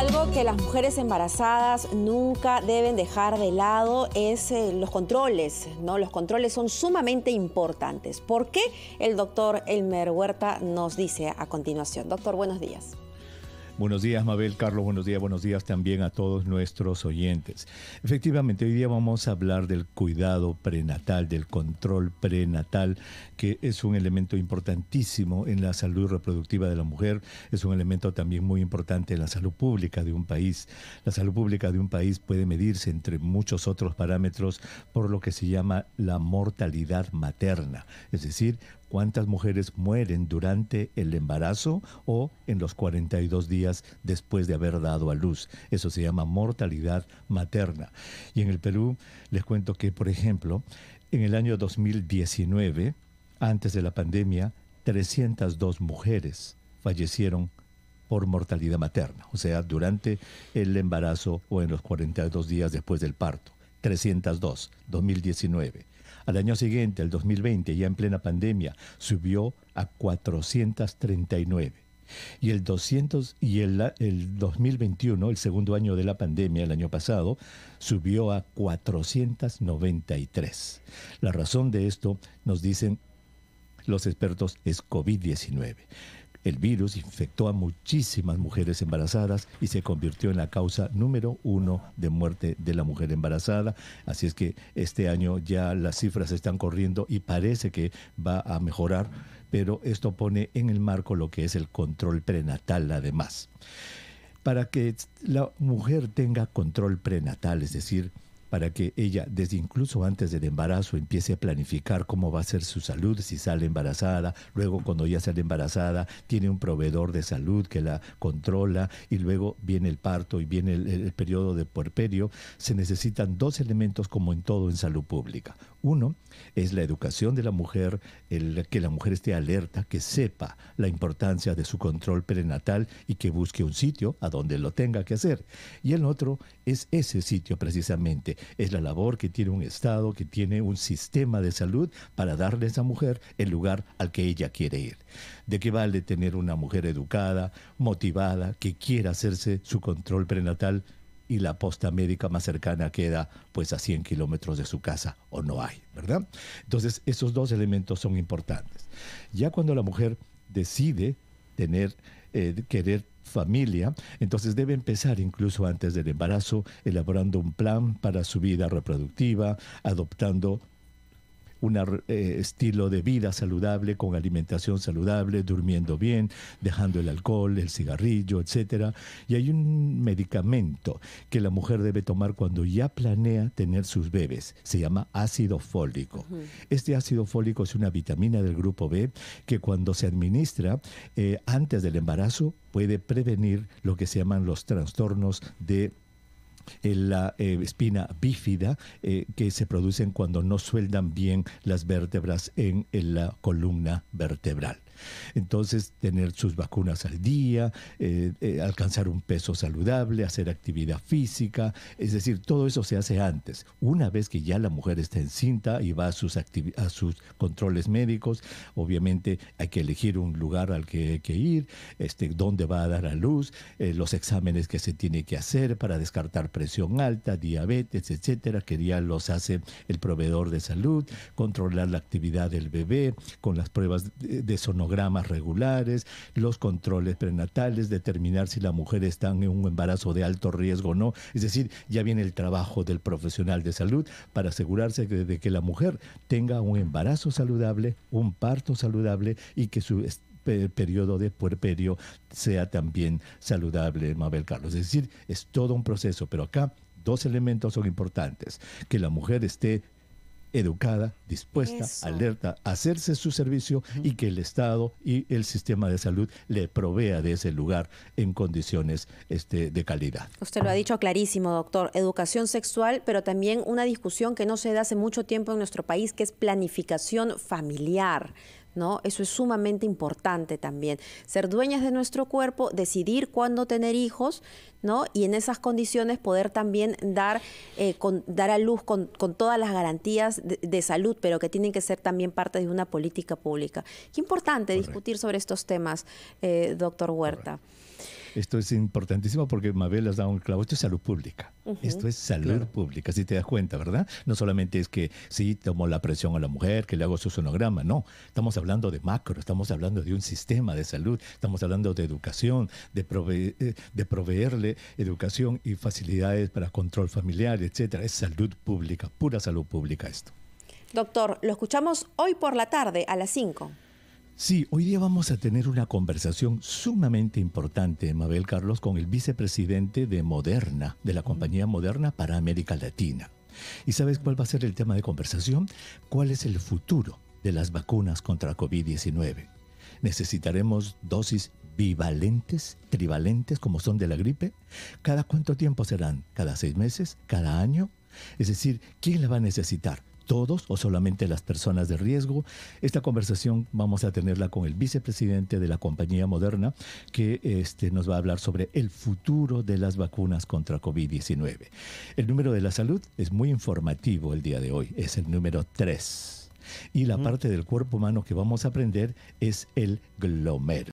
Algo que las mujeres embarazadas nunca deben dejar de lado es eh, los controles, ¿no? Los controles son sumamente importantes. ¿Por qué? El doctor Elmer Huerta nos dice a continuación. Doctor, buenos días. Buenos días, Mabel, Carlos, buenos días, buenos días también a todos nuestros oyentes. Efectivamente, hoy día vamos a hablar del cuidado prenatal, del control prenatal, que es un elemento importantísimo en la salud reproductiva de la mujer, es un elemento también muy importante en la salud pública de un país. La salud pública de un país puede medirse, entre muchos otros parámetros, por lo que se llama la mortalidad materna, es decir, cuántas mujeres mueren durante el embarazo o en los 42 días después de haber dado a luz. Eso se llama mortalidad materna. Y en el Perú les cuento que, por ejemplo, en el año 2019, antes de la pandemia, 302 mujeres fallecieron por mortalidad materna, o sea, durante el embarazo o en los 42 días después del parto. 302, 2019. Al año siguiente, el 2020, ya en plena pandemia, subió a 439. Y el 200 y el, 2021, el segundo año de la pandemia, el año pasado, subió a 493. La razón de esto, nos dicen los expertos, es COVID-19. El virus infectó a muchísimas mujeres embarazadas y se convirtió en la causa número uno de muerte de la mujer embarazada. Así es que este año ya las cifras están corriendo y parece que va a mejorar, pero esto pone en el marco lo que es el control prenatal además. Para que la mujer tenga control prenatal, es decir, para que ella, desde incluso antes del embarazo, empiece a planificar cómo va a ser su salud si sale embarazada, luego cuando ya sale embarazada, tiene un proveedor de salud que la controla y luego viene el parto y viene el, periodo de puerperio, se necesitan dos elementos como en todo en salud pública. Uno es la educación de la mujer, que la mujer esté alerta, que sepa la importancia de su control prenatal y que busque un sitio a donde lo tenga que hacer. Y el otro es ese sitio precisamente, es la labor que tiene un Estado, que tiene un sistema de salud para darle a esa mujer el lugar al que ella quiere ir. ¿De qué vale tener una mujer educada, motivada, que quiera hacerse su control prenatal? y la posta médica más cercana queda pues a 100 kilómetros de su casa o no hay, ¿verdad? Entonces esos dos elementos son importantes. Ya cuando la mujer decide tener, eh, querer familia, entonces debe empezar incluso antes del embarazo elaborando un plan para su vida reproductiva, adoptando un eh, estilo de vida saludable, con alimentación saludable, durmiendo bien, dejando el alcohol, el cigarrillo, etc. Y hay un medicamento que la mujer debe tomar cuando ya planea tener sus bebés. Se llama ácido fólico. Este ácido fólico es una vitamina del grupo B que cuando se administra eh, antes del embarazo puede prevenir lo que se llaman los trastornos de eh, la eh, espina bífida eh, que se producen cuando no sueldan bien las vértebras en, la columna vertebral. Entonces, tener sus vacunas al día, alcanzar un peso saludable, hacer actividad física, es decir, todo eso se hace antes. Una vez que ya la mujer está encinta y va a sus, controles médicos, obviamente hay que elegir un lugar al que hay que ir, este, dónde va a dar a luz, los exámenes que se tiene que hacer para descartar presión alta, diabetes, etcétera, que ya los hace el proveedor de salud, controlar la actividad del bebé con las pruebas de sonogramas regulares, los controles prenatales, determinar si la mujer está en un embarazo de alto riesgo o no. Es decir, ya viene el trabajo del profesional de salud para asegurarse de, que la mujer tenga un embarazo saludable, un parto saludable y que su periodo de puerperio sea también saludable, Mabel Carlos. Es decir, es todo un proceso, pero acá dos elementos son importantes, que la mujer esté educada, dispuesta, alerta, a hacerse su servicio y que el Estado y el sistema de salud le provea de ese lugar en condiciones este, de calidad. Usted lo ha dicho clarísimo, doctor. Educación sexual, pero también una discusión que no se da hace mucho tiempo en nuestro país, que es planificación familiar ¿no? Eso es sumamente importante también. Ser dueñas de nuestro cuerpo, decidir cuándo tener hijos, ¿no? Y en esas condiciones poder también dar, eh, con, dar a luz con, todas las garantías de, salud, pero que tienen que ser también parte de una política pública. Qué importante discutir sobre estos temas, eh, doctor Huerta. Esto es importantísimo porque Mabel has dado un clavo. Esto es salud pública. Esto es salud pública, si te das cuenta, ¿verdad? No solamente es que sí tomo la presión a la mujer, que le hago su sonograma. No, estamos hablando de macro, estamos hablando de un sistema de salud, estamos hablando de educación, de, eh, de proveerle educación y facilidades para control familiar, etcétera. Es salud pública, pura salud pública esto. Doctor, lo escuchamos hoy por la tarde a las 5. Sí, hoy día vamos a tener una conversación sumamente importante, Mabel Carlos, con el vicepresidente de Moderna, de la compañía Moderna para América Latina. ¿Y sabes cuál va a ser el tema de conversación? ¿Cuál es el futuro de las vacunas contra COVID-19? ¿Necesitaremos dosis bivalentes, trivalentes, como son de la gripe? ¿Cada cuánto tiempo serán? ¿Cada seis meses? ¿Cada año? Es decir, ¿quién la va a necesitar? todos o solamente las personas de riesgo. Esta conversación vamos a tenerla con el vicepresidente de la compañía Moderna, que este, nos va a hablar sobre el futuro de las vacunas contra COVID-19. El número de la salud es muy informativo el día de hoy, es el número 3. Y la parte del cuerpo humano que vamos a aprender es el glomer.